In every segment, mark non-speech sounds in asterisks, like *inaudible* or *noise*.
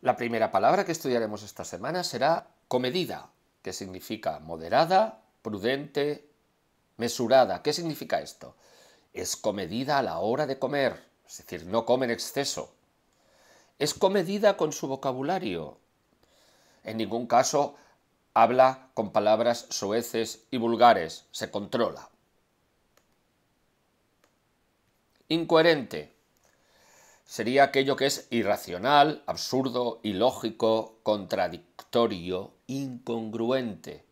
La primera palabra que estudiaremos esta semana será comedida, que significa moderada, prudente, mesurada. ¿Qué significa esto? Es comedida a la hora de comer, es decir, no come en exceso. Es comedida con su vocabulario. En ningún caso habla con palabras soeces y vulgares, se controla. Incoherente sería aquello que es irracional, absurdo, ilógico, contradictorio, incongruente.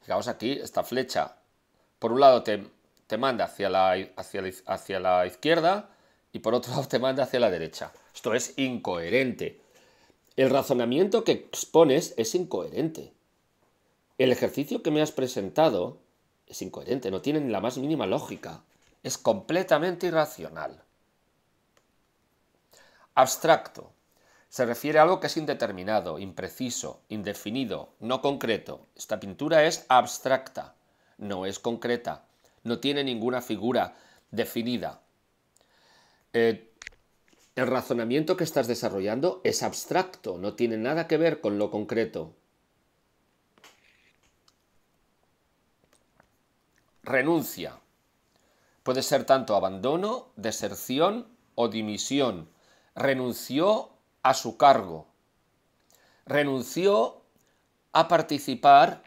Fijaos aquí esta flecha. Por un lado te, manda hacia la, hacia, hacia la izquierda y por otro *laughs* lado te manda hacia la derecha. Esto es incoherente. El razonamiento que expones es incoherente. El ejercicio que me has presentado es incoherente, no tiene ni la más mínima lógica. Es completamente irracional. Abstracto. Se refiere a algo que es indeterminado, impreciso, indefinido, no concreto. Esta pintura es abstracta, no es concreta, no tiene ninguna figura definida. Eh, el razonamiento que estás desarrollando es abstracto, no tiene nada que ver con lo concreto. Renuncia. Puede ser tanto abandono, deserción o dimisión renunció a su cargo, renunció a participar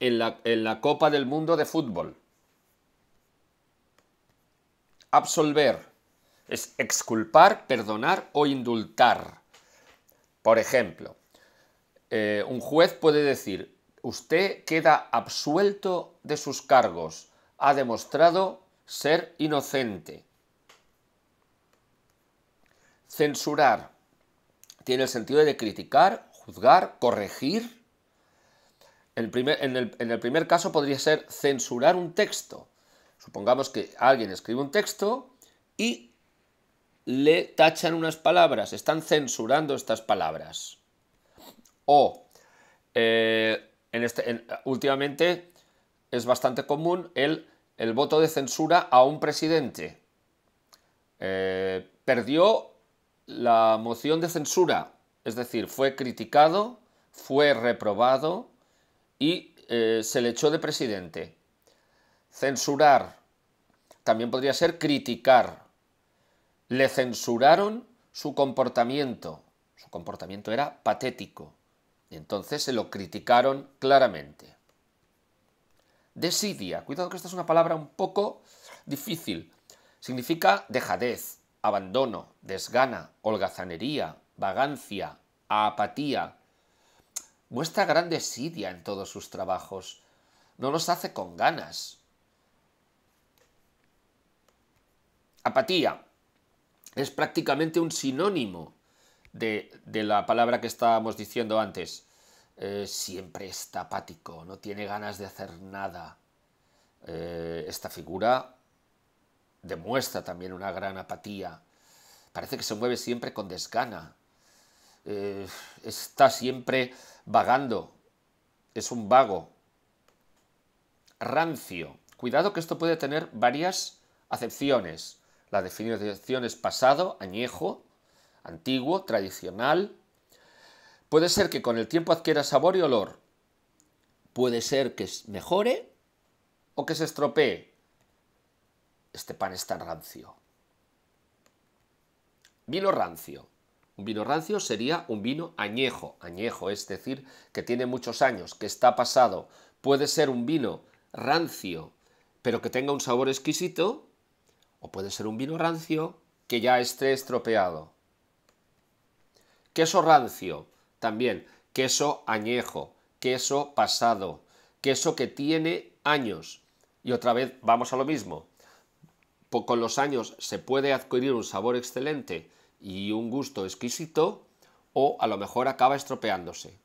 en la, Copa del Mundo de Fútbol. Absolver es exculpar, perdonar o indultar. Por ejemplo, eh, un juez puede decir, usted queda absuelto de sus cargos, ha demostrado ser inocente. Censurar tiene el sentido de criticar, juzgar, corregir. en, el, primer caso podría ser censurar un texto. Supongamos que alguien escribe un texto y le tachan unas palabras, están censurando estas palabras. O, eh, en este, últimamente es bastante común el, voto de censura a un presidente. Eh, perdió la moción de censura, es decir, fue criticado, fue reprobado y eh, se le echó de presidente. Censurar también podría ser criticar. Le censuraron su comportamiento. Su comportamiento era patético. entonces se lo criticaron claramente. Desidia. Cuidado que esta es una palabra un poco difícil. Significa dejadez, abandono, desgana, holgazanería, vagancia, apatía. Muestra gran desidia en todos sus trabajos. No los hace con ganas. Apatía es prácticamente un sinónimo de, la palabra que estábamos diciendo antes. Eh, siempre está apático, no tiene ganas de hacer nada. Eh, esta figura demuestra también una gran apatía. Parece que se mueve siempre con desgana. Eh, está siempre vagando. Es un vago. Rancio. Cuidado que esto puede tener varias acepciones. La definición es pasado, añejo, antiguo, tradicional. Puede ser que con el tiempo adquiera sabor y olor. Puede ser que mejore o que se estropee este pan está rancio. Vino rancio. Un vino rancio sería un vino añejo, añejo, es decir, que tiene muchos años, que está pasado. Puede ser un vino rancio, pero que tenga un sabor exquisito, o puede ser un vino rancio que ya esté estropeado. Queso rancio, también, queso añejo, queso pasado, queso que tiene años. Y otra vez vamos a lo mismo, con los años se puede adquirir un sabor excelente y un gusto exquisito, o a lo mejor acaba estropeándose.